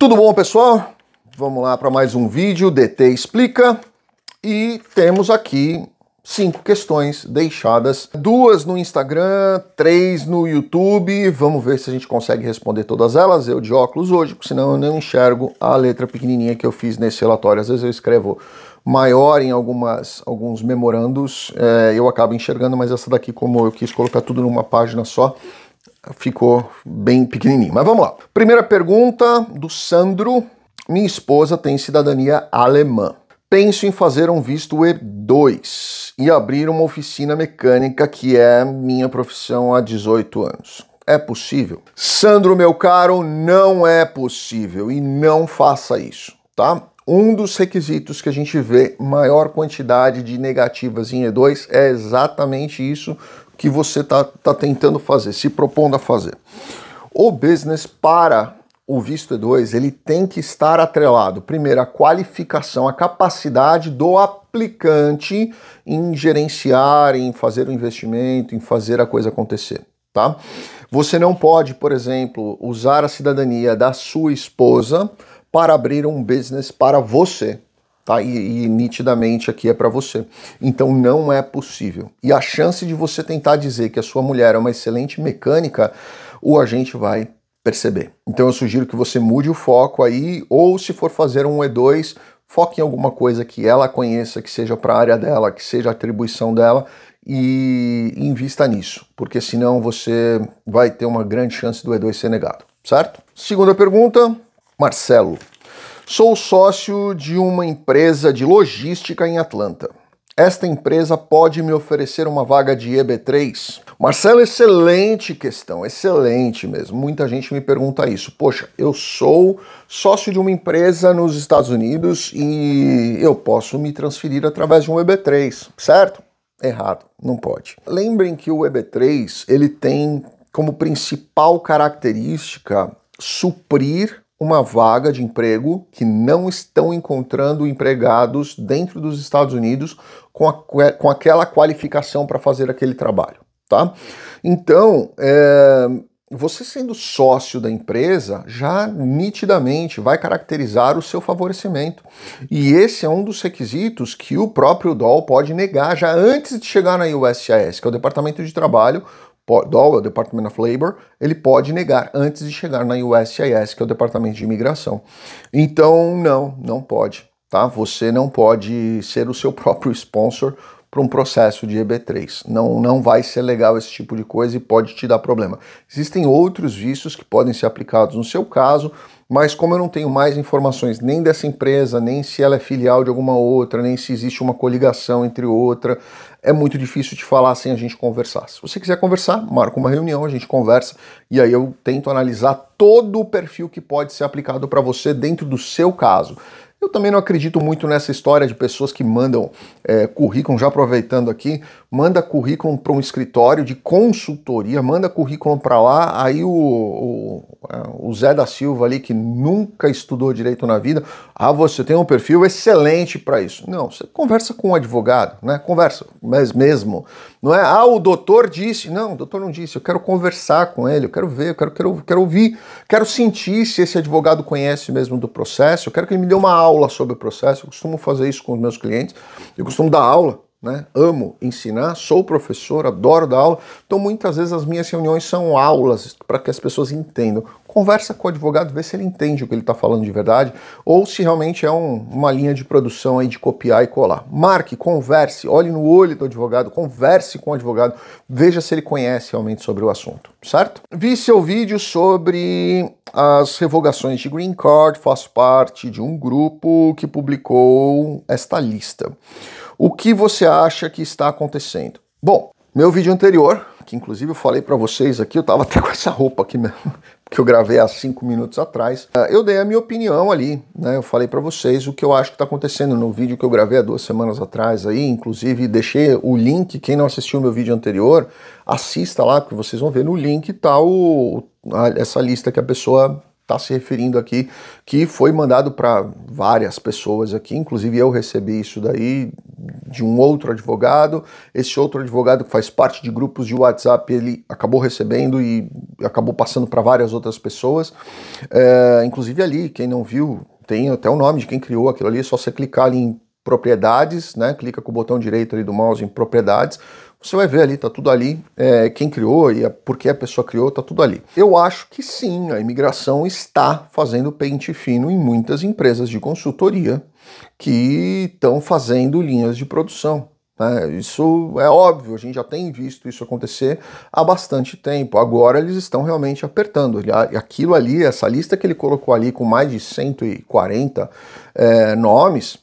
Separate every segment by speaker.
Speaker 1: Tudo bom, pessoal? Vamos lá para mais um vídeo, DT Explica. E temos aqui cinco questões deixadas, duas no Instagram, três no YouTube. Vamos ver se a gente consegue responder todas elas. Eu de óculos hoje, porque senão eu não enxergo a letra pequenininha que eu fiz nesse relatório. Às vezes eu escrevo maior em algumas, alguns memorandos, é, eu acabo enxergando, mas essa daqui, como eu quis colocar tudo numa página só, ficou bem pequenininho. Mas vamos lá. Primeira pergunta do Sandro. Minha esposa tem cidadania alemã. Penso em fazer um visto E2 e abrir uma oficina mecânica, que é minha profissão há 18 anos. É possível? Sandro, meu caro, não é possível e não faça isso, tá? Um dos requisitos que a gente vê maior quantidade de negativas em E2 é exatamente isso que você está tá tentando fazer, se propondo a fazer. O business para o visto E2, ele tem que estar atrelado, primeiro, à qualificação, à capacidade do aplicante em gerenciar, em fazer o investimento, em fazer a coisa acontecer, tá? Você não pode, por exemplo, usar a cidadania da sua esposa para abrir um business para você, tá? E, e nitidamente aqui é para você. Então não é possível. E a chance de você tentar dizer que a sua mulher é uma excelente mecânica, o agente vai perceber. Então eu sugiro que você mude o foco aí, ou se for fazer um E2, foque em alguma coisa que ela conheça, que seja para a área dela, que seja atribuição dela e invista nisso, porque senão você vai ter uma grande chance do E2 ser negado, certo? Segunda pergunta, Marcelo. Sou sócio de uma empresa de logística em Atlanta. Esta empresa pode me oferecer uma vaga de EB3? Marcelo, excelente questão, excelente mesmo. Muita gente me pergunta isso. Poxa, eu sou sócio de uma empresa nos Estados Unidos e eu posso me transferir através de um EB3, certo? Errado, não pode. Lembrem que o EB3 ele tem como principal característica suprir uma vaga de emprego que não estão encontrando empregados dentro dos Estados Unidos com, a, com aquela qualificação para fazer aquele trabalho, tá? Então, é, você sendo sócio da empresa já nitidamente vai caracterizar o seu favorecimento. E esse é um dos requisitos que o próprio DOL pode negar já antes de chegar na USAS, que é o Departamento de Trabalho, Dole, o Department of Labor, ele pode negar antes de chegar na USIS que é o Departamento de Imigração. Então, não, não pode, tá? Você não pode ser o seu próprio sponsor para um processo de EB3. Não, não vai ser legal esse tipo de coisa e pode te dar problema. Existem outros vícios que podem ser aplicados no seu caso, mas como eu não tenho mais informações nem dessa empresa, nem se ela é filial de alguma outra, nem se existe uma coligação entre outra, é muito difícil de falar sem a gente conversar. Se você quiser conversar, marca uma reunião, a gente conversa e aí eu tento analisar todo o perfil que pode ser aplicado para você dentro do seu caso. Eu também não acredito muito nessa história de pessoas que mandam é, currículo, já aproveitando aqui, manda currículo para um escritório de consultoria, manda currículo para lá, aí o, o, é, o, Zé da Silva ali, que nunca estudou direito na vida, ah, você tem um perfil excelente para isso. Não, você conversa com um advogado, né? Conversa, mas mesmo não é, ah, o doutor disse. Não, o doutor não disse. Eu quero conversar com ele, eu quero ver, eu quero, quero, quero ouvir, quero sentir se esse advogado conhece mesmo do processo. Eu quero que ele me dê uma aula sobre o processo. Eu costumo fazer isso com os meus clientes. Eu costumo dar aula. Né? Amo ensinar, sou professor, adoro dar aula. Então, muitas vezes as minhas reuniões são aulas para que as pessoas entendam conversa com o advogado, vê se ele entende o que ele está falando de verdade, ou se realmente é um, uma linha de produção aí de copiar e colar. Marque, converse, olhe no olho do advogado, converse com o advogado, veja se ele conhece realmente sobre o assunto, certo? Vi seu vídeo sobre as revogações de green card, faço parte de um grupo que publicou esta lista. O que você acha que está acontecendo? Bom, meu vídeo anterior, que inclusive eu falei para vocês aqui, eu tava até com essa roupa aqui mesmo que eu gravei há cinco minutos atrás, eh, eu dei a minha opinião ali, né? Eu falei para vocês o que eu acho que está acontecendo no vídeo que eu gravei há duas semanas atrás aí, inclusive deixei o link, quem não assistiu o meu vídeo anterior, assista lá, porque vocês vão ver no link tá o, a, essa lista que a pessoa está se referindo aqui, que foi mandado para várias pessoas aqui, inclusive eu recebi isso daí de um outro advogado. Esse outro advogado que faz parte de grupos de WhatsApp, ele acabou recebendo e acabou passando para várias outras pessoas. É, inclusive ali, quem não viu, tem até o nome de quem criou aquilo ali, é só você clicar ali em propriedades, né? Clica com o botão direito ali do mouse em propriedades você vai ver ali, tá tudo ali, é, quem criou e a, por que a pessoa criou, tá tudo ali. Eu acho que sim, a imigração está fazendo pente fino em muitas empresas de consultoria que estão fazendo linhas de produção. Né? Isso é óbvio, a gente já tem visto isso acontecer há bastante tempo. Agora eles estão realmente apertando. Aquilo ali, essa lista que ele colocou ali com mais de 140 é, nomes,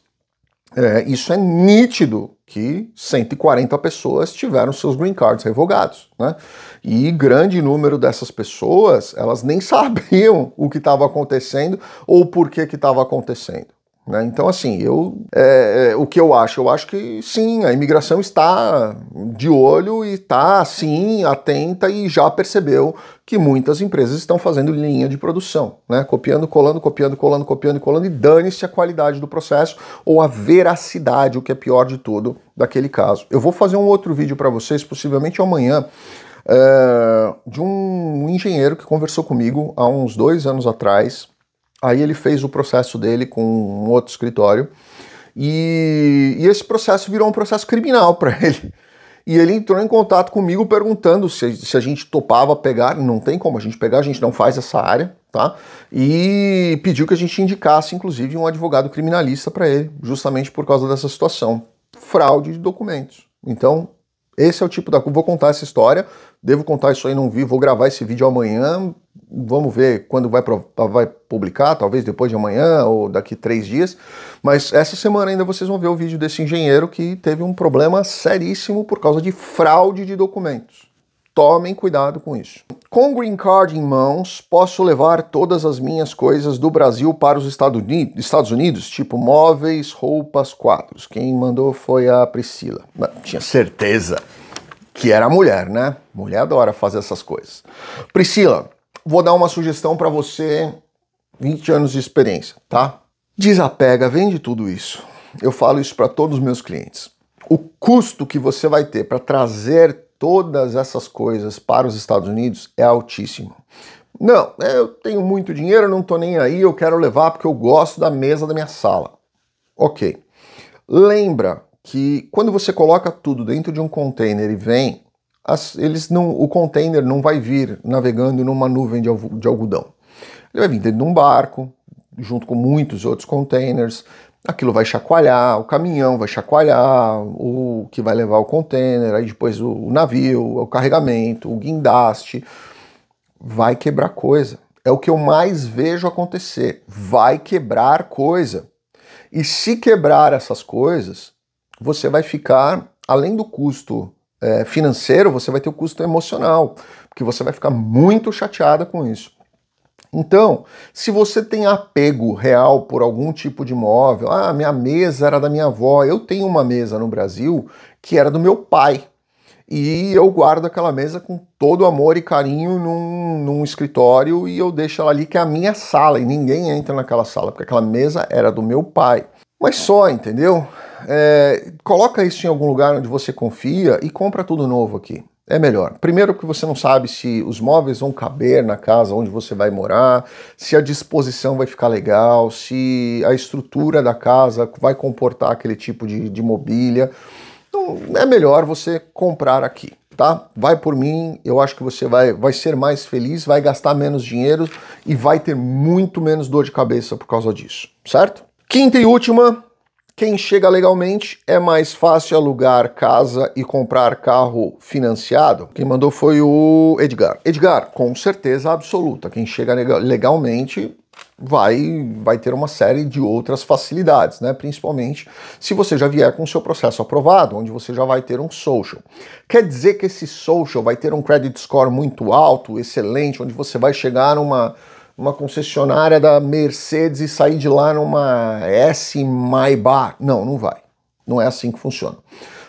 Speaker 1: é, isso é nítido que 140 pessoas tiveram seus green cards revogados, né? E grande número dessas pessoas, elas nem sabiam o que estava acontecendo ou por que que estava acontecendo. Né? Então, assim, eu é, é, o que eu acho? Eu acho que sim, a imigração está de olho e está, sim, atenta e já percebeu que muitas empresas estão fazendo linha de produção, né? copiando, colando, copiando, colando, copiando, colando e dane-se a qualidade do processo ou a veracidade, o que é pior de tudo, daquele caso. Eu vou fazer um outro vídeo para vocês, possivelmente amanhã, é, de um engenheiro que conversou comigo há uns dois anos atrás Aí ele fez o processo dele com um outro escritório e, e esse processo virou um processo criminal para ele. E ele entrou em contato comigo perguntando se, se a gente topava pegar. Não tem como a gente pegar, a gente não faz essa área, tá? E pediu que a gente indicasse, inclusive, um advogado criminalista para ele, justamente por causa dessa situação. Fraude de documentos. Então, esse é o tipo da. Vou contar essa história, devo contar isso aí, não vi, vou gravar esse vídeo amanhã. Vamos ver quando vai, vai publicar, talvez depois de amanhã ou daqui três dias. Mas essa semana ainda vocês vão ver o vídeo desse engenheiro que teve um problema seríssimo por causa de fraude de documentos. Tomem cuidado com isso. Com green card em mãos, posso levar todas as minhas coisas do Brasil para os Estados Unidos, tipo móveis, roupas, quadros. Quem mandou foi a Priscila. tinha certeza que era mulher, né? Mulher adora fazer essas coisas. Priscila, vou dar uma sugestão para você, 20 anos de experiência, tá? Desapega, vende tudo isso. Eu falo isso para todos os meus clientes. O custo que você vai ter para trazer todas essas coisas para os Estados Unidos é altíssimo. Não, é, eu tenho muito dinheiro, não estou nem aí, eu quero levar porque eu gosto da mesa da minha sala. Ok. Lembra que quando você coloca tudo dentro de um container e vem, as, eles não, o container não vai vir navegando numa nuvem de, de algodão. Ele vai vir dentro de um barco, junto com muitos outros containers, aquilo vai chacoalhar, o caminhão vai chacoalhar, o que vai levar o container, aí depois o, navio, o carregamento, o guindaste, vai quebrar coisa. É o que eu mais vejo acontecer. Vai quebrar coisa. E se quebrar essas coisas, você vai ficar, além do custo é, financeiro, você vai ter o custo emocional, porque você vai ficar muito chateada com isso. Então, se você tem apego real por algum tipo de imóvel, ah, minha mesa era da minha avó, eu tenho uma mesa no Brasil que era do meu pai. E eu guardo aquela mesa com todo amor e carinho num, num escritório e eu deixo ela ali que é a minha sala e ninguém entra naquela sala, porque aquela mesa era do meu pai. Mas só, entendeu? É, coloca isso em algum lugar onde você confia e compra tudo novo aqui é melhor. Primeiro, porque você não sabe se os móveis vão caber na casa onde você vai morar, se a disposição vai ficar legal, se a estrutura da casa vai comportar aquele tipo de, de mobília. Então, é melhor você comprar aqui, tá? Vai por mim, eu acho que você vai, vai ser mais feliz, vai gastar menos dinheiro e vai ter muito menos dor de cabeça por causa disso, certo? Quinta e última, quem chega legalmente é mais fácil alugar casa e comprar carro financiado. Quem mandou foi o Edgar. Edgar, com certeza absoluta, quem chega legalmente vai, vai ter uma série de outras facilidades, né? principalmente se você já vier com o seu processo aprovado, onde você já vai ter um social. Quer dizer que esse social vai ter um credit score muito alto, excelente, onde você vai chegar numa uma concessionária da Mercedes e sair de lá numa S Maybach. Não, não vai. Não é assim que funciona.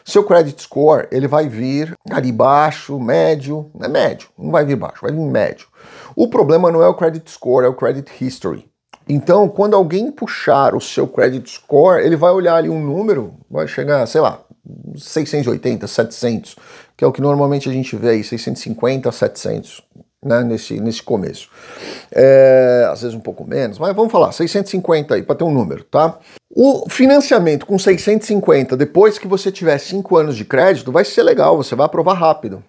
Speaker 1: Seu credit score, ele vai vir ali baixo, médio, é médio, não vai vir baixo, vai vir médio. O problema não é o credit score, é o credit history. Então, quando alguém puxar o seu credit score, ele vai olhar ali um número, vai chegar, sei lá, 680, 700, que é o que normalmente a gente vê aí, 650, 700 né, nesse, nesse começo. É, às vezes um pouco menos, mas vamos falar, 650 aí, para ter um número, tá? O financiamento com 650, depois que você tiver 5 anos de crédito, vai ser legal, você vai aprovar rápido.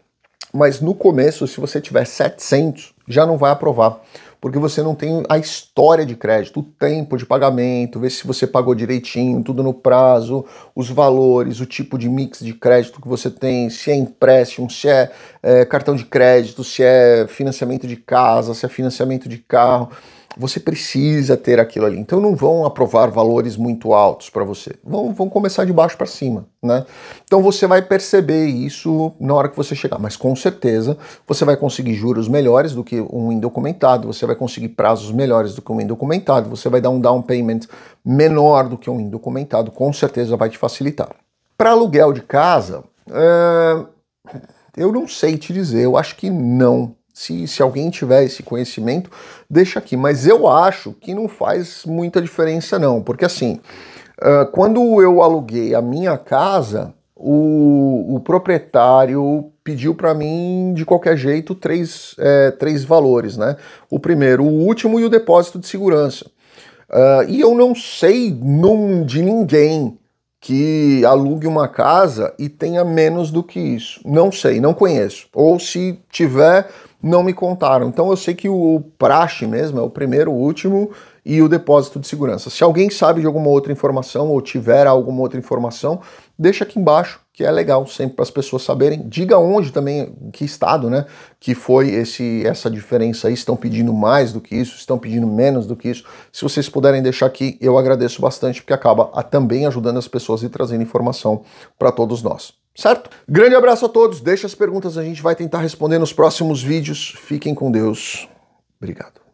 Speaker 1: Mas no começo, se você tiver 700, já não vai aprovar porque você não tem a história de crédito, o tempo de pagamento, ver se você pagou direitinho, tudo no prazo, os valores, o tipo de mix de crédito que você tem, se é empréstimo, se é, é cartão de crédito, se é financiamento de casa, se é financiamento de carro você precisa ter aquilo ali. Então não vão aprovar valores muito altos para você. Vão, vão começar de baixo para cima, né? Então você vai perceber isso na hora que você chegar, mas com certeza você vai conseguir juros melhores do que um indocumentado, você vai conseguir prazos melhores do que um indocumentado, você vai dar um down payment menor do que um indocumentado, com certeza vai te facilitar. Para aluguel de casa, é... eu não sei te dizer, eu acho que não se, se alguém tiver esse conhecimento, deixa aqui. Mas eu acho que não faz muita diferença, não, porque assim, quando eu aluguei a minha casa, o, o proprietário pediu para mim, de qualquer jeito, três, é, três valores, né? O primeiro, o último e o depósito de segurança. Uh, e eu não sei não, de ninguém que alugue uma casa e tenha menos do que isso. Não sei, não conheço. Ou se tiver, não me contaram. Então eu sei que o praxe mesmo é o primeiro, o último e o depósito de segurança. Se alguém sabe de alguma outra informação ou tiver alguma outra informação, deixa aqui embaixo, que é legal sempre para as pessoas saberem. Diga onde também, que estado, né? Que foi esse, essa diferença aí. Estão pedindo mais do que isso, estão pedindo menos do que isso. Se vocês puderem deixar aqui, eu agradeço bastante, porque acaba a, ah, também ajudando as pessoas e trazendo informação para todos nós. Certo? Grande abraço a todos. Deixa as perguntas, a gente vai tentar responder nos próximos vídeos. Fiquem com Deus. Obrigado.